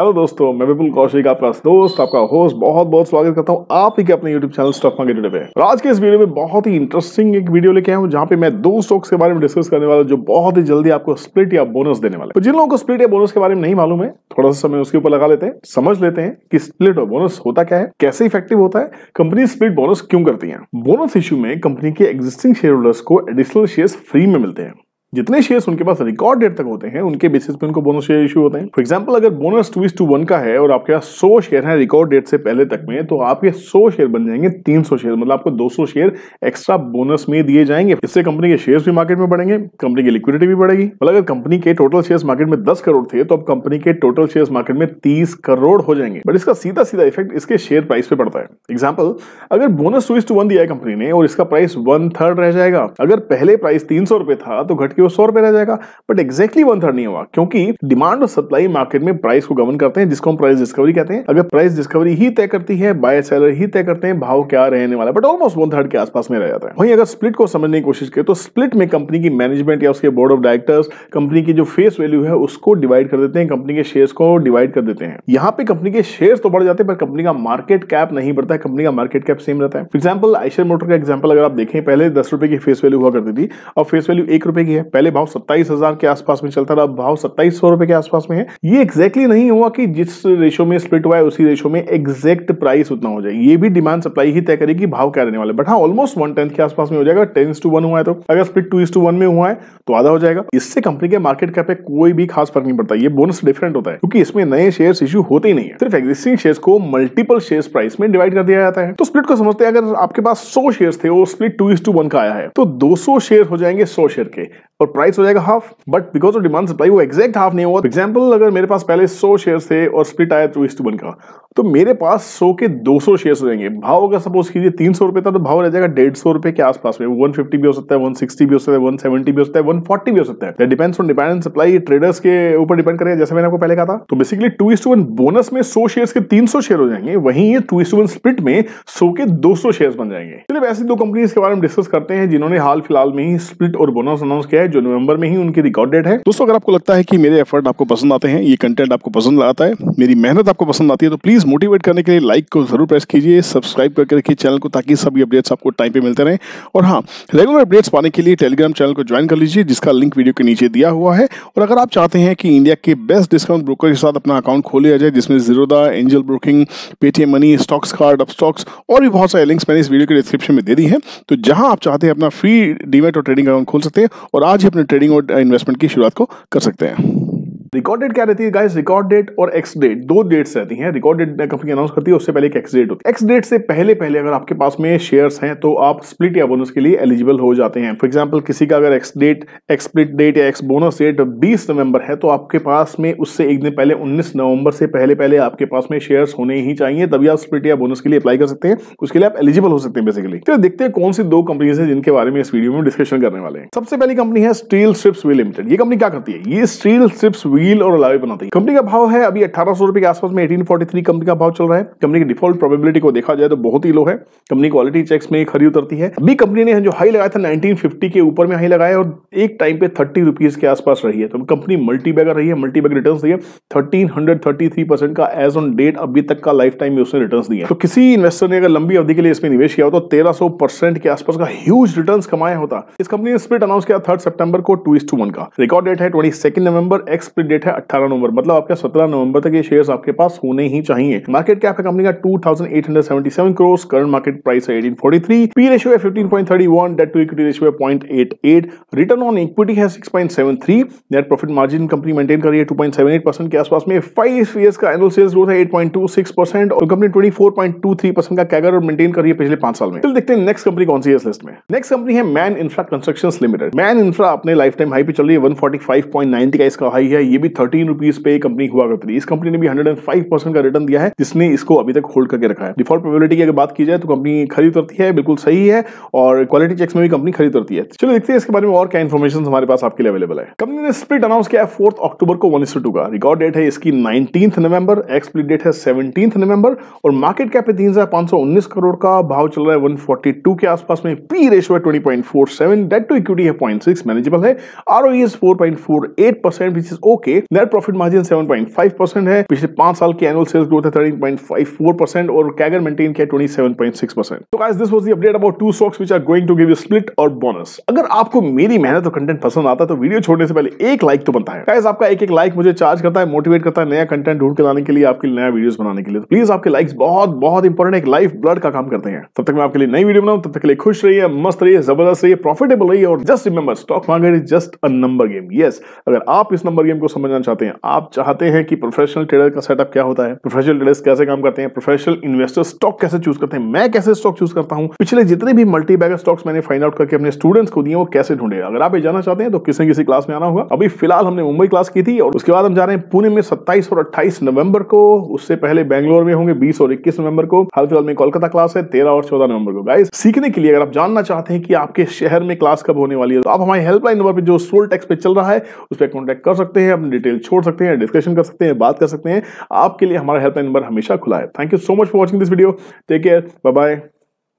hello दोस्तों मैं विपुल कौशिक आपका दोस्त आपका होस्ट बहुत बहुत स्वागत करता हूँ आप ही के अपने YouTube channel stock market today पे आज के इस वीडियो में बहुत ही इंटरेस्टिंग एक वीडियो लेके आया हूं जहां पे मैं दो स्टॉक्स के बारे में डिस्कस करने वाला जो बहुत ही जल्दी आपको स्प्लिट या बोनस देने वाले तो जिन लोगों को स्प्लिट या बोनस के बारे में नहीं मालूम है थोड़ा सा समय उसके ऊपर लगा लेते हैं समझ लेते हैं कि स्प्लिट और बोनस होता क्या है कैसे इफेक्टिव होता है कंपनी स्प्लिट बोनस क्यों करती है बोनस इश्यू में कंपनी के एक्जिस्टिंग शेयर होल्डर्स को एडिशनल शेयर फ्री में मिलते हैं जितने शेयर्स उनके पास रिकॉर्ड डेट तक होते हैं उनके बेसिस पे उनको बोनस शेयर इशू होते हैं फॉर एग्जांपल अगर bonus two is two one का है और आपके पास सौ शेयर हैं रिकॉर्ड डेट से पहले तक में तो आपके सौ शेयर बन जाएंगे तीन सौ शेयर मतलब आपको दो सौ शेयर एक्स्ट्रा बोनस में दिए जाएंगे इससे कंपनी के शेयर भी मार्केट में बढ़ेंगे कंपनी की लिक्विडिटी भी बढ़ेगी मतलब अगर कंपनी के टोटल शेयर मार्केट में दस करोड़ थे तो अब कंपनी के टोटल शेयर मार्केट में तीस करोड़ हो जाएंगे बट इसका सीधा सीधा इफेक्ट इसके शेयर प्राइस पे पड़ता है एग्जाम्पल अगर bonus two is two one दिया है कंपनी ने और इसका प्राइस वन थर्ड रह जाएगा अगर पहले प्राइस तीन सौ था तो घट आपकी वो सौ रुपए रह जाएगा बट एक्जैक्टली वन थर्ड नहीं हुआ क्योंकि डिमांड और सप्लाई मार्केट में प्राइस को गवर्न करते हैं जिसको हम प्राइस डिस्कवरी कहते हैं अगर प्राइस डिस्कवरी ही तय करती है बाय सेलर ही तय करते हैं भाव क्या रहने वाला बट ऑलमोस्ट वन थर्ड के आसपास में रह जाता है वहीं अगर स्प्लिट को समझने की कोशिश करें तो स्प्लिट में कंपनी की मैनेजमेंट या उसके बोर्ड ऑफ डायरेक्टर्स कंपनी की जो फेस वैल्यू है उसको डिवाइड कर देते हैं कंपनी के शेयर्स को डिवाइड कर देते हैं यहाँ पे कंपनी के शेयर तो बढ़ जाते हैं पर कंपनी का मार्केट कैप नहीं बढ़ता है कंपनी का मार्केट कैप सेम रहता है फॉर एग्जाम्पल आइशर मोटर का एग्जाम्पल अगर आप देखें पहले दस रुपए की फेस वैल्यू हुआ करती थी और फेस वैल्यू एक रुपए की है पहले भाव सत्ताईस हजार के आसपास में चलता था अब भाव सत्ताईस सौ रुपए के आसपास में है ये एक्जैक्टली exactly नहीं हुआ कि जिस रेशो में स्प्लिट हुआ है उसी रेशो में एक्जैक्ट प्राइस उतना हो जाए ये भी डिमांड सप्लाई ही तय करेगी भाव क्या रहने वाले बट हाँ ऑलमोस्ट वन टेंथ के आसपास में हो जाएगा टेन टू वन हुआ है तो अगर स्प्लिट टू टू वन में हुआ है तो आधा हो जाएगा इससे कंपनी के मार्केट कैप पे कोई भी खास फर्क नहीं पड़ता ये बोनस डिफरेंट होता है क्योंकि इसमें नए शेयर इश्यू होते ही नहीं है सिर्फ एक्जिस्टिंग शेयर को मल्टीपल शेयर प्राइस में डिवाइड कर दिया जाता है तो स्प्लिट को समझते हैं अगर आपके पास सौ शेयर थे वो स्प्लिट टू टू वन का आया है तो दो सौ शेयर हो जाएंगे सौ शेयर के और प्राइस हो जाएगा half but because of demand supply वो एग्जैक्ट हाफ नहीं हुआ एग्जाम्पल अगर मेरे पास पहले 100 शेयर थे और स्प्लिट आया टू तो इस टू वन का तो मेरे पास 100 के 200 शेयर हो जाएंगे भाव अगर सपोज कीजिए तीन सौ रुपये था तो भाव रह जाएगा डेढ़ सौ रुपए के आसपास में वन फिफ्टी भी हो सकता है वन सिक्सटी भी हो सकता है वन सेवेंटी भी हो सकता है वन फोर्टी भी हो सकता है depends on depend and supply traders के ऊपर डिपेंड करेगा जैसे मैंने आपको पहले कहा था तो basically two is two one bonus में सौ शेयर के तीन सौ शेयर हो जाएंगे वहीं ये to is two one split में सौ के दो सौ शेयर बन जाएंगे चलिए वैसे दो कंपनीज के बारे में डिस्कस करते हैं जिन्होंने हाल फिलहाल में ही स्प्लिट और बोनस अनाउंस किया है जो नवंबर में ही उनकी रिकॉर्ड डेट है दोस्तों अगर आपको लगता है कि मेरे एफर्ट आपको पसंद आते हैं ये कंटेंट आपको पसंद आता है मेरी मेहनत आपको पसंद आती है तो प्लीज मोटिवेट करने के लिए लाइक को जरूर प्रेस कीजिए सब्सक्राइब करके रखिए चैनल को ताकि सभी अपडेट्स आपको टाइम पे मिलते रहे और हाँ रेगुलर अपडेट्स पाने के लिए टेलीग्राम चैनल को ज्वाइन कर लीजिए जिसका लिंक वीडियो के नीचे दिया हुआ है और अगर आप चाहते हैं कि इंडिया के बेस्ट डिस्काउंट ब्रोकर के साथ अपना अकाउंट खोल लिया जाए जिसमें Zerodha Angel broking Paytm money stocks card Upstox और भी बहुत सारे लिंक्स मैंने इस वीडियो के डिस्क्रिप्शन में दे दी है तो जहां आप चाहते हैं अपना फ्री डीमेट और ट्रेडिंग अकाउंट खोल सकते हैं और आज आज ही अपने ट्रेडिंग और इन्वेस्टमेंट की शुरुआत को कर सकते हैं रिकॉर्ड डेट क्या रहती है गाइस रिकॉर्ड डेट और एक्स डेट दो डेट्स रहती हैं रिकॉर्ड डेट कंपनी अनाउंस करती है उससे पहले एक एक्स डेट होती है एक्स डेट से पहले पहले अगर आपके पास में शेयर्स हैं तो आप स्प्लिट या बोनस के लिए एलिजिबल हो जाते हैं फॉर एग्जांपल किसी का अगर ex date ex split date या एक्स बोनस डेट बीस नवंबर है तो आपके पास में उससे एक दिन पहले उन्नीस नवंबर से पहले पहले आपके पास में शेयर होने ही चाहिए तभी आप स्प्लिट या बोनस के लिए अप्लाई कर सकते हैं उसके लिए आप एलिजिबल हो सकते हैं बेसिकली फिर देखते हैं कौन सी दो कंपनीज है जिनके बारे में इस वीडियो में डिस्कशन करने वाले हैं सबसे पहली कंपनी है स्टील स्ट्रिप्स वी लिमिटेड ये कंपनी क्या करती है ये स्टील स्ट्रिप्स वी व्हील और अलावे बनाती है कंपनी का भाव है अभी अठारह सौ के आसपास में एटीन कंपनी का भाव चल रहा है कंपनी की डिफॉल्ट प्रोबेबिलिटी को देखा जाए तो बहुत ही लो है कंपनी क्वालिटी चेक्स में खरी उतरती है अभी कंपनी ने जो हाई लगाया था नाइनटीन के ऊपर में हाई लगाया और एक टाइम पे थर्टी रुपीज के आसपास रही है तो कंपनी मल्टी बैगर रही है मल्टी बैग रिटर्न है थर्टीन हंड्रेड का एज ऑन डेट अभी तक का लाइफ टाइम में उसने रिटर्न दिया तो किसी इन्वेस्टर ने अगर लंबी अवधि के लिए इसमें निवेश किया हो तो तेरह के आसपास का ह्यूज रिटर्न कमाया होता इस कंपनी ने स्प्रिट अनाउंस किया थर्ड सेप्टेबर को टू इस टू वन का रिकॉर्ड डेट है twenty second November ex split date है अट्ठारह नवंबर मतलब आपके सत्रह नवंबर तक ये शेयर्स आपके पास होने ही चाहिए मार्केट कैप है कंपनी का 2877 करोड़ करंट मार्केट प्राइस है 1843 पी रेशियो है 15.31 डेट टू इक्विटी रेशियो है 0.88 रिटर्न ऑन इक्विटी है 6.73 net profit margin company maintain कर रही है 2.78 परसेंट के आसपास में फाइव ईयर्स का एनुअल सेल्स ग्रोथ है 8.26 परसेंट और कंपनी 24.23 परसेंट का कैगर और मेंटेन कर रही है पिछले पांच साल में देखते हैं नेक्स्ट कंपनी कौन सी है इस लिस्ट में नेक्स्ट कंपनी है Man Infra Construction Limited Man Infra अपने लाइफ टाइम हाई पे चल रही है 145.90 का इसका हाई है ये भी थर्टीन रुपीज पे कंपनी हुआ करती थी इस कंपनी ने भी हंड्रेड एंड फाइव परसेंट का रिटर्न दिया है जिसने इसको अभी तक होल्ड करके रखा है डिफॉल्ट प्रोबेबिलिटी की अगर बात की जाए तो कंपनी खरीद करती है बिल्कुल सही है और क्वालिटी चेक्स में भी कंपनी खरीद करती है चलो देखते हैं इसके बारे में और क्या इन्फॉर्मेशन हमारे पास आपके लिए अवेलेबल है कंपनी ने स्प्लिट अनाउंस किया है फोर्थ अक्टूबर को वन का रिकॉर्ड डेट है इसकी नाइनटीन नवंबर एक्सप्लिट डेट है सेवनटीन नवंबर और मार्केट कैप है तीन हजार पांच सौ उन्नीस करोड़ का भाव चल रहा है वन फोर्टी टू के आसपास में पी रेशो है twenty point four seven debt to equity है पॉइंट सिक्स मैनेजेबल है R O is four point four eight percent which is okay के नेट प्रॉफिट मार्जिन 7.5 परसेंट है पिछले पांच साल की एनुअल सेल्स ग्रोथ है 13.54 परसेंट और कैगर मेंटेन किया 27.6 परसेंट तो guys this was the update about two stocks which are going to give you split और बोनस अगर आपको मेरी मेहनत और कंटेंट पसंद आता तो वीडियो छोड़ने से पहले एक लाइक तो बनता है गाइस आपका एक एक लाइक मुझे चार्ज करता है मोटिवेट करता है नया कंटेंट ढूंढ के लाने के लिए आपके नया वीडियोस बनाने के लिए तो प्लीज आपके लाइक्स बहुत बहुत इंपॉर्टेंट एक लाइफ ब्लड का काम करते हैं तब तक मैं आपके लिए नई वीडियो बनाऊं तब तक के लिए खुश रहिए मस्त रहिए जबरदस्त रहिए प्रॉफिटेबल रहिए और just remember stock market is just a number game yes अगर आप इस नंबर गेम को समझना चाहते हैं आप चाहते हैं कि प्रोफेशनल ट्रेडर का सेटअप क्या होता है प्रोफेशनल ट्रेडर्स कैसे काम करते हैं प्रोफेशनल इन्वेस्टर स्टॉक कैसे चूज करते हैं मैं कैसे स्टॉक चूज करता हूं पिछले जितने भी मल्टी बैगर स्टॉक्स मैंने फाइंड आउट करके अपने स्टूडेंट्स को दिए वो कैसे ढूंढे अगर आप ये जाना चाहते हैं तो किसी किसी क्लास में आना होगा अभी फिलहाल हमने मुंबई क्लास की थी और उसके बाद हम जा रहे हैं पुणे में सत्ताईस और अट्ठाईस नवंबर को उससे पहले बैंगलोर में होंगे बीस और इक्कीस नवंबर को हाल फिलहाल में कोलकाता क्लास है तेरह और चौदह नवंबर को गाइस सीखने के लिए अगर आप जानना चाहते हैं कि आपके शहर में क्लास कब होने वाली है तो आप हमारे हेल्पलाइन नंबर पर जो सोल टेक्स पे चल रहा है उस पर कॉन्टेक्ट कर सकते हैं अपनी डिटेल छोड़ सकते हैं डिस्कशन कर सकते हैं बात कर सकते हैं आपके लिए हमारा हेल्पलाइन नंबर हमेशा खुला है thank you so much for watching this video take care bye bye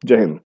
जय हिंद